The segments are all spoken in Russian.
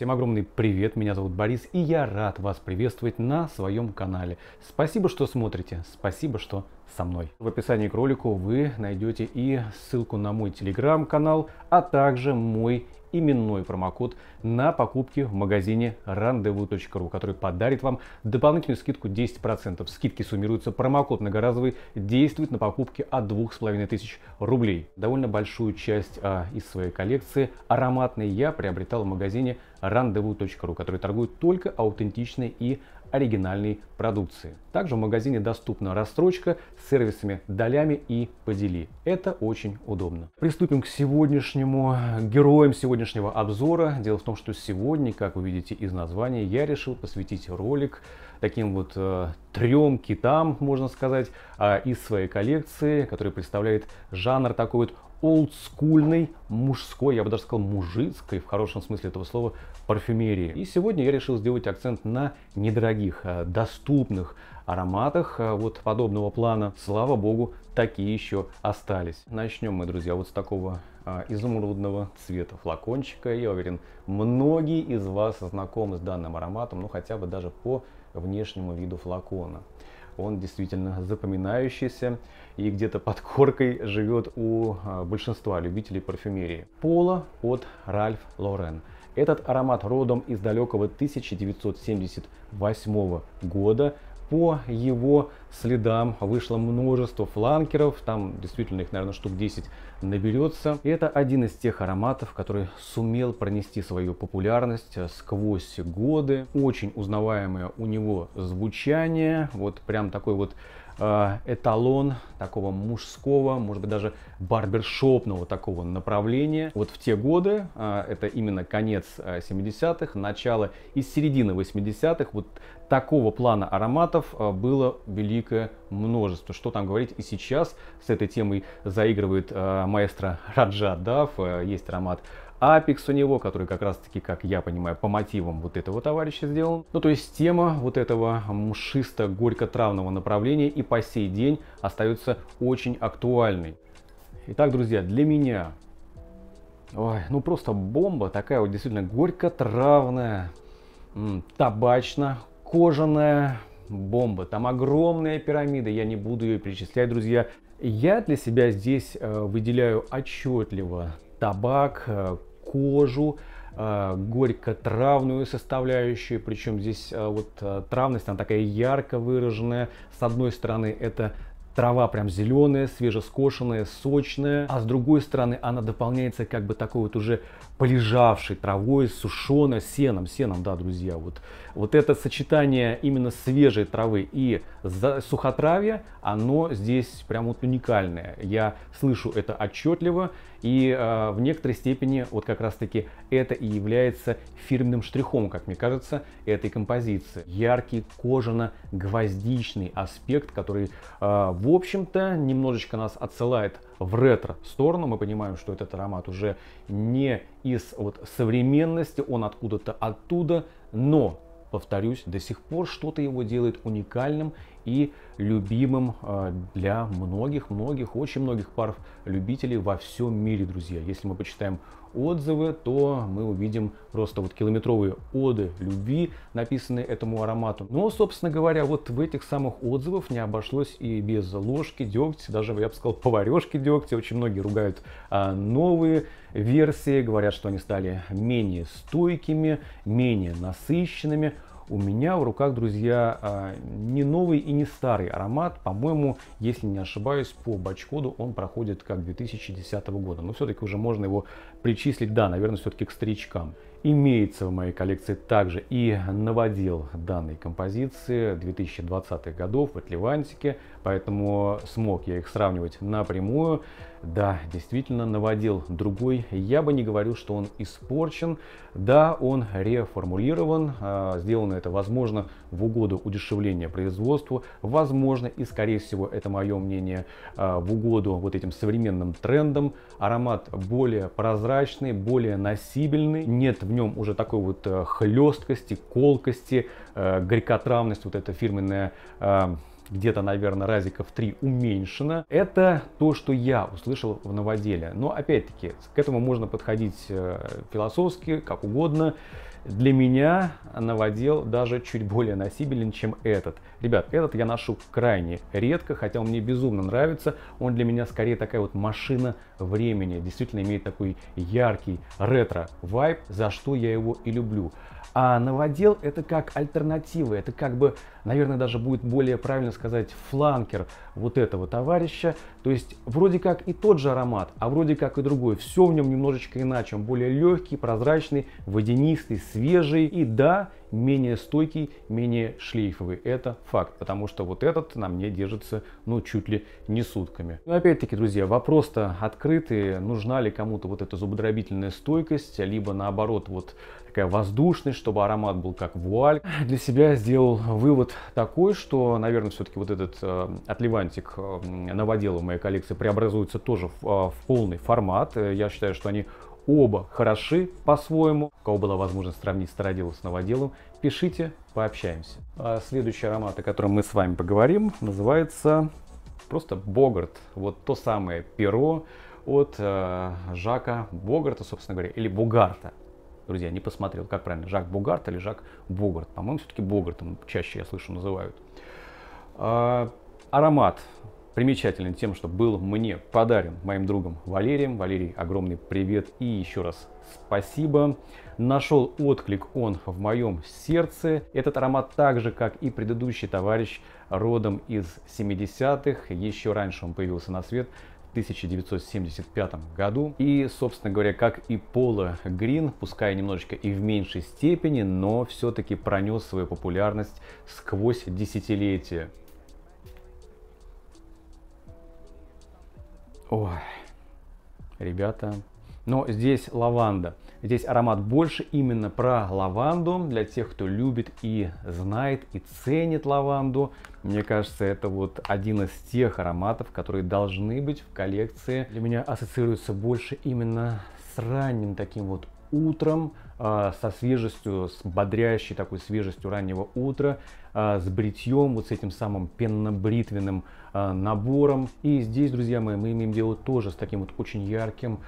Всем огромный привет, меня зовут Борис, и я рад вас приветствовать на своем канале. Спасибо, что смотрите, спасибо, что со мной. В описании к ролику вы найдете и ссылку на мой телеграм-канал, а также мой именной промокод на покупки в магазине randevu.ru, который подарит вам дополнительную скидку 10%. Скидки суммируются, промокод многоразовый действует на покупки от 2500 рублей. Довольно большую часть а, из своей коллекции ароматный я приобретал в магазине randevu.ru, который торгует только аутентичной и оригинальной продукции. Также в магазине доступна расстрочка с сервисами «Долями» и «Подели». Это очень удобно. Приступим к сегодняшнему героям сегодняшнего обзора. Дело в том, что сегодня, как вы видите из названия, я решил посвятить ролик таким вот э, трем китам, можно сказать, э, из своей коллекции, который представляет жанр такой вот олдскульной, мужской, я бы даже сказал мужицкой, в хорошем смысле этого слова, парфюмерии. И сегодня я решил сделать акцент на недорогих, э, доступных ароматах э, вот подобного плана. Слава богу, такие еще остались. Начнем мы, друзья, вот с такого э, изумрудного цвета флакончика. Я уверен, многие из вас знакомы с данным ароматом, ну хотя бы даже по внешнему виду флакона он действительно запоминающийся и где-то под коркой живет у а, большинства любителей парфюмерии. Пола от Ральф Лорен. Этот аромат родом из далекого 1978 года по его следам вышло множество фланкеров, там действительно их, наверное, штук 10 наберется. И это один из тех ароматов, который сумел пронести свою популярность э, сквозь годы. Очень узнаваемое у него звучание, вот прям такой вот Э, эталон такого мужского, может быть, даже барбершопного такого направления. Вот в те годы, э, это именно конец 70-х, э, начало и середина 80-х, вот такого плана ароматов было великое множество. Что там говорить, и сейчас с этой темой заигрывает маэстро Раджа Дав. есть аромат Apex у него, который как раз таки, как я понимаю, по мотивам вот этого товарища сделан. Ну то есть тема вот этого мшисто-горько-травного направления и по сей день остается очень актуальной. Итак, друзья, для меня, ой, ну просто бомба, такая вот действительно горько-травная, табачно-кожаная бомба. Там огромная пирамида, я не буду ее перечислять, друзья. Я для себя здесь э, выделяю отчетливо табак, э, кожу, э, горько-травную составляющую, причем здесь э, вот э, травность, она такая ярко выраженная. С одной стороны, это трава прям зеленая, свежескошенная, сочная, а с другой стороны она дополняется как бы такой вот уже полежавшей травой, сушено сеном, сеном, да, друзья, вот, вот это сочетание именно свежей травы и сухотравья, оно здесь прям вот уникальное. Я слышу это отчетливо, и э, в некоторой степени вот как раз-таки это и является фирменным штрихом, как мне кажется, этой композиции. Яркий кожано-гвоздичный аспект, который, э, в общем-то, немножечко нас отсылает в ретро-сторону. Мы понимаем, что этот аромат уже не из вот современности, он откуда-то оттуда, но повторюсь, до сих пор что-то его делает уникальным и любимым э, для многих-многих, очень многих пар любителей во всем мире, друзья. Если мы почитаем отзывы, то мы увидим просто вот километровые оды любви, написанные этому аромату. Но, собственно говоря, вот в этих самых отзывов не обошлось и без ложки дегтя, даже, я бы сказал, поварешки дегтя. Очень многие ругают а, новые версии, говорят, что они стали менее стойкими, менее насыщенными. У меня в руках, друзья, а, не новый и не старый аромат. По-моему, если не ошибаюсь, по бачкоду он проходит как 2010 года. Но все-таки уже можно его причислить, да, наверное, все-таки к старичкам. Имеется в моей коллекции также и новодел данной композиции 2020-х годов в Атлевантике, поэтому смог я их сравнивать напрямую. Да, действительно новодел другой. Я бы не говорил, что он испорчен. Да, он реформулирован. А, сделано это, возможно, в угоду удешевления производства. Возможно, и скорее всего, это мое мнение, а, в угоду вот этим современным трендам. Аромат более прозрачный, более носибельный. Нет в нем уже такой вот а, хлесткости, колкости, горькотравность, вот эта фирменная где-то, наверное, разиков 3 уменьшено. Это то, что я услышал в новоделе. Но опять-таки, к этому можно подходить э, философски, как угодно для меня новодел даже чуть более носибелен, чем этот. Ребят, этот я ношу крайне редко, хотя он мне безумно нравится. Он для меня скорее такая вот машина времени. Действительно имеет такой яркий ретро-вайб, за что я его и люблю. А новодел это как альтернатива, это как бы, наверное, даже будет более правильно сказать, фланкер вот этого товарища. То есть вроде как и тот же аромат, а вроде как и другой. Все в нем немножечко иначе, он более легкий, прозрачный, водянистый, свежий и, да, менее стойкий, менее шлейфовый. Это факт, потому что вот этот на мне держится, ну, чуть ли не сутками. Но ну, опять-таки, друзья, вопрос-то открытый, нужна ли кому-то вот эта зубодробительная стойкость, либо наоборот, вот такая воздушность, чтобы аромат был как вуаль. Для себя сделал вывод такой, что, наверное, все-таки вот этот э, отливантик э, новодела в моей коллекции преобразуется тоже в, э, в полный формат. Э, я считаю, что они Оба хороши по-своему. У кого была возможность сравнить староделу с новоделом, пишите, пообщаемся. А следующий аромат, о котором мы с вами поговорим, называется просто Богарт. Вот то самое перо от э, Жака Богарта, собственно говоря, или Бугарта. Друзья, не посмотрел, как правильно, Жак Бугарт или Жак Богарт. По-моему, все-таки Богартом чаще, я слышу, называют. А, аромат примечателен тем, что был мне подарен моим другом Валерием. Валерий, огромный привет и еще раз спасибо. Нашел отклик он в моем сердце. Этот аромат так же, как и предыдущий товарищ, родом из 70-х. Еще раньше он появился на свет в 1975 году. И, собственно говоря, как и Пола Грин, пускай немножечко и в меньшей степени, но все-таки пронес свою популярность сквозь десятилетия. Ой, ребята, но здесь лаванда. Здесь аромат больше именно про лаванду. Для тех, кто любит и знает, и ценит лаванду. Мне кажется, это вот один из тех ароматов, которые должны быть в коллекции. Для меня ассоциируется больше именно с ранним таким вот утром а, со свежестью, с бодрящей такой свежестью раннего утра, а, с бритьем, вот с этим самым пенно-бритвенным а, набором. И здесь, друзья мои, мы имеем дело тоже с таким вот очень ярким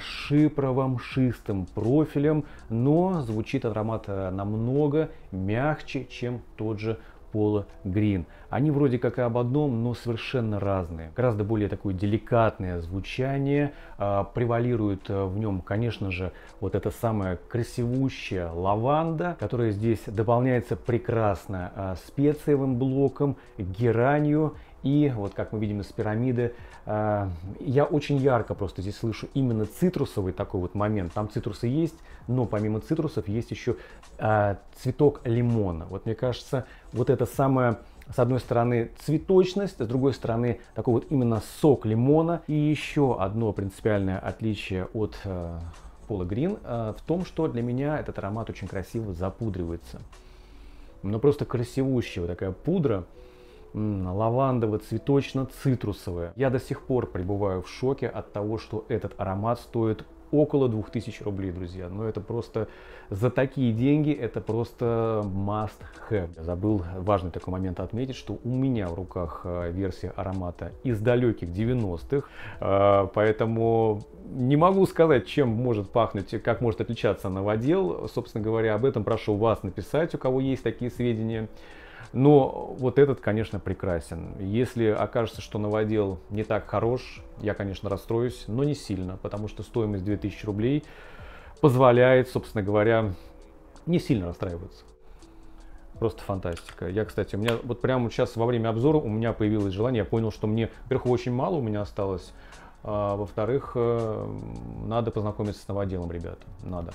шипровым, шистым профилем, но звучит аромат намного мягче, чем тот же Пола Грин. Они вроде как и об одном, но совершенно разные. Гораздо более такое деликатное звучание, а, превалирует э, в нем, конечно же, вот эта самая красивущая лаванда, которая здесь дополняется прекрасно а, специевым блоком, геранью и вот как мы видим из пирамиды, э, я очень ярко просто здесь слышу именно цитрусовый такой вот момент. Там цитрусы есть, но помимо цитрусов есть еще э, цветок лимона. Вот мне кажется, вот это самое с одной стороны цветочность, с другой стороны такой вот именно сок лимона. И еще одно принципиальное отличие от э, Пола Грин э, в том, что для меня этот аромат очень красиво запудривается. Ну просто красивущая вот такая пудра лавандово-цветочно-цитрусовое. Я до сих пор пребываю в шоке от того, что этот аромат стоит около 2000 рублей, друзья. Но это просто за такие деньги, это просто must have. Я забыл важный такой момент отметить, что у меня в руках э, версия аромата из далеких 90-х, э, поэтому не могу сказать, чем может пахнуть, как может отличаться новодел. Собственно говоря, об этом прошу вас написать, у кого есть такие сведения. Но вот этот, конечно, прекрасен. Если окажется, что новодел не так хорош, я, конечно, расстроюсь, но не сильно, потому что стоимость 2000 рублей позволяет, собственно говоря, не сильно расстраиваться. Просто фантастика. Я, кстати, у меня вот прямо сейчас во время обзора у меня появилось желание, я понял, что мне, во-первых, очень мало у меня осталось, а, во-вторых, э, надо познакомиться с новоделом, ребята, надо.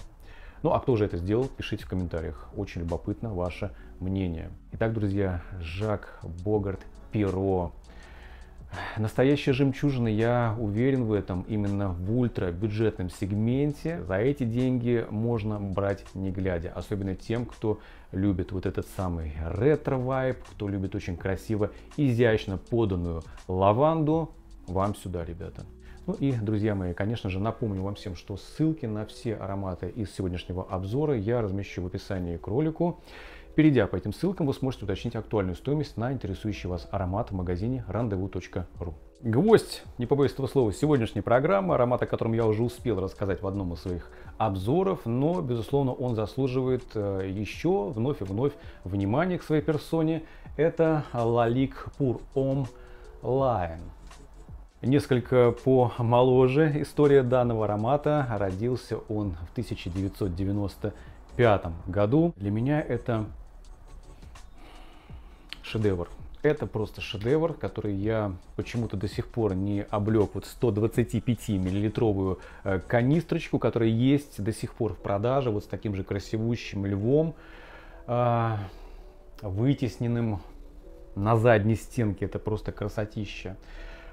Ну а кто же это сделал, пишите в комментариях. Очень любопытно ваше мнение. Итак, друзья, Жак Богарт Перо. Настоящая жемчужина, я уверен в этом, именно в ультрабюджетном сегменте. За эти деньги можно брать не глядя, особенно тем, кто любит вот этот самый ретро-вайб, кто любит очень красиво, изящно поданную лаванду. Вам сюда, ребята. Ну и, друзья мои, конечно же, напомню вам всем, что ссылки на все ароматы из сегодняшнего обзора я размещу в описании к ролику. Перейдя по этим ссылкам, вы сможете уточнить актуальную стоимость на интересующий вас аромат в магазине rendezvous.ru. Гвоздь, не побоюсь этого слова, сегодняшней программы, аромат, о котором я уже успел рассказать в одном из своих обзоров, но, безусловно, он заслуживает э, еще вновь и вновь внимания к своей персоне. Это Лалик Пур Ом Лайн. Несколько помоложе история данного аромата. Родился он в 1995 году. Для меня это шедевр. Это просто шедевр, который я почему-то до сих пор не облег вот 125-миллилитровую э, канистрочку, которая есть до сих пор в продаже, вот с таким же красивущим львом, э, вытесненным на задней стенке. Это просто красотища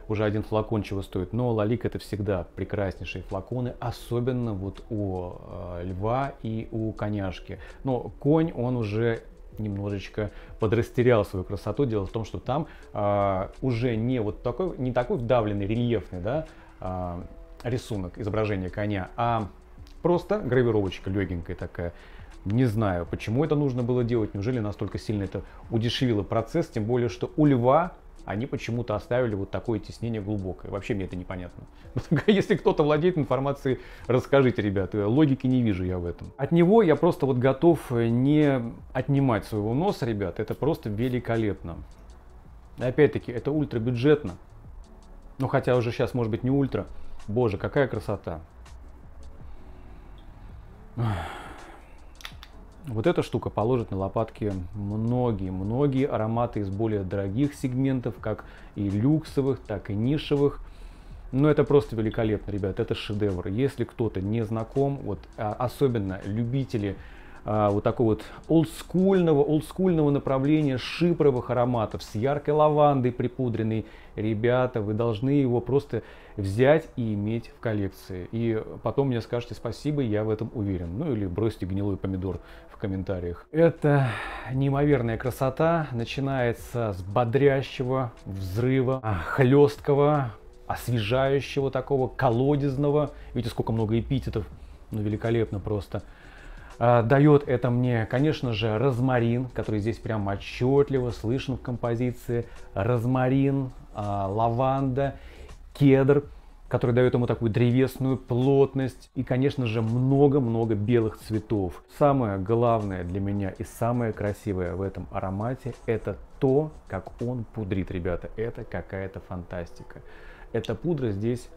уже один флакон чего стоит. Но Лалик это всегда прекраснейшие флаконы, особенно вот у э, льва и у коняшки. Но конь, он уже немножечко подрастерял свою красоту. Дело в том, что там э, уже не вот такой, не такой вдавленный, рельефный, да, э, рисунок, изображение коня, а просто гравировочка легенькая такая. Не знаю, почему это нужно было делать, неужели настолько сильно это удешевило процесс, тем более, что у льва они почему-то оставили вот такое теснение глубокое. Вообще мне это непонятно. Если кто-то владеет информацией, расскажите, ребята. Логики не вижу я в этом. От него я просто вот готов э, не отнимать своего носа, ребят. Это просто великолепно. Опять-таки, это ультрабюджетно. Ну, хотя уже сейчас, может быть, не ультра. Боже, какая красота. Ugh. Вот эта штука положит на лопатки многие-многие ароматы из более дорогих сегментов, как и люксовых, так и нишевых. Но это просто великолепно, ребят, это шедевр. Если кто-то не знаком, вот а, особенно любители а, вот такого вот олдскульного, олдскульного направления шипровых ароматов с яркой лавандой припудренной. Ребята, вы должны его просто взять и иметь в коллекции. И потом мне скажете спасибо, я в этом уверен. Ну или бросьте гнилой помидор в комментариях. Это неимоверная красота. Начинается с бодрящего взрыва, а, хлесткого, освежающего такого, колодезного. Видите, сколько много эпитетов. Ну, великолепно просто. Э, дает это мне, конечно же, розмарин, который здесь прям отчетливо слышен в композиции. Розмарин, э, лаванда, кедр, который дает ему такую древесную плотность. И, конечно же, много-много белых цветов. Самое главное для меня и самое красивое в этом аромате – это то, как он пудрит, ребята. Это какая-то фантастика. Эта пудра здесь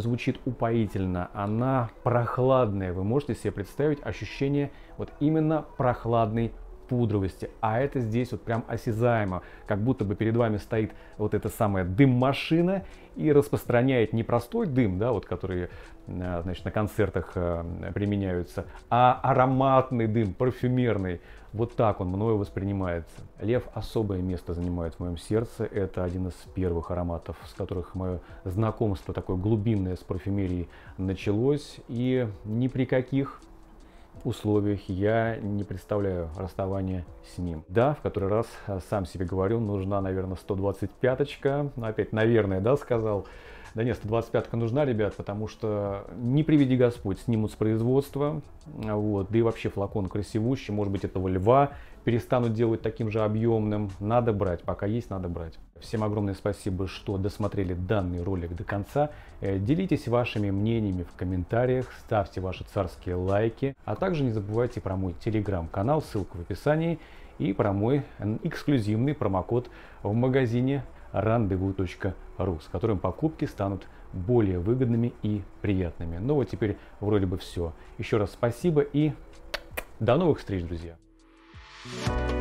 звучит упоительно, она прохладная. Вы можете себе представить ощущение вот именно прохладной пудровости, а это здесь вот прям осязаемо, как будто бы перед вами стоит вот эта самая дым-машина и распространяет не простой дым, да, вот который, э, значит, на концертах э, применяются, а ароматный дым, парфюмерный, вот так он мною воспринимается. Лев особое место занимает в моем сердце. Это один из первых ароматов, с которых мое знакомство такое глубинное с парфюмерией началось. И ни при каких условиях я не представляю расставания с ним. Да, в который раз сам себе говорю, нужна, наверное, 125-очка. Ну, опять, наверное, да, сказал. Да нет, 125-ка нужна, ребят, потому что не приведи Господь, снимут с производства, вот, да и вообще флакон красивущий, может быть, этого льва перестанут делать таким же объемным. Надо брать, пока есть, надо брать. Всем огромное спасибо, что досмотрели данный ролик до конца. Э, делитесь вашими мнениями в комментариях, ставьте ваши царские лайки, а также не забывайте про мой телеграм-канал, ссылка в описании, и про мой эксклюзивный промокод в магазине randevu.ru, с которым покупки станут более выгодными и приятными. Ну вот теперь вроде бы все. Еще раз спасибо и до новых встреч, друзья! thank you